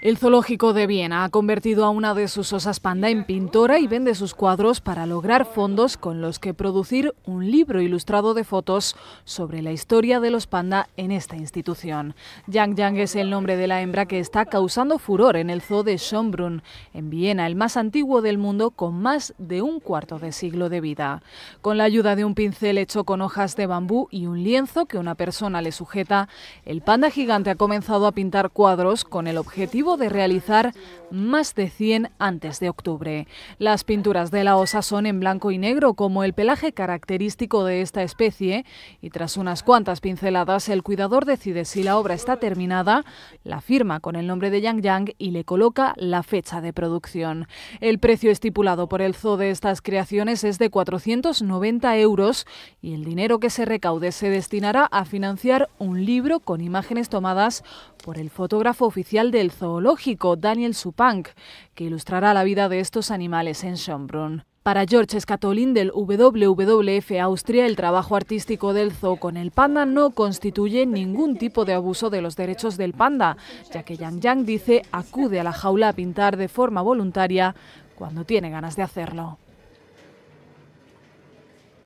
El zoológico de Viena ha convertido a una de sus osas panda en pintora y vende sus cuadros para lograr fondos con los que producir un libro ilustrado de fotos sobre la historia de los panda en esta institución. Yang Yang es el nombre de la hembra que está causando furor en el zoo de Schönbrunn, en Viena, el más antiguo del mundo con más de un cuarto de siglo de vida. Con la ayuda de un pincel hecho con hojas de bambú y un lienzo que una persona le sujeta, el panda gigante ha comenzado a pintar cuadros con el objetivo de realizar más de 100 antes de octubre. Las pinturas de la osa son en blanco y negro, como el pelaje característico de esta especie, y tras unas cuantas pinceladas, el cuidador decide si la obra está terminada, la firma con el nombre de Yang Yang y le coloca la fecha de producción. El precio estipulado por el zoo de estas creaciones es de 490 euros y el dinero que se recaude se destinará a financiar un libro con imágenes tomadas por el fotógrafo oficial del zoo Daniel Supank, que ilustrará la vida de estos animales en Schönbrunn. Para George Scatolin del WWF Austria, el trabajo artístico del zoo con el panda no constituye ningún tipo de abuso de los derechos del panda, ya que Yang Yang dice acude a la jaula a pintar de forma voluntaria cuando tiene ganas de hacerlo.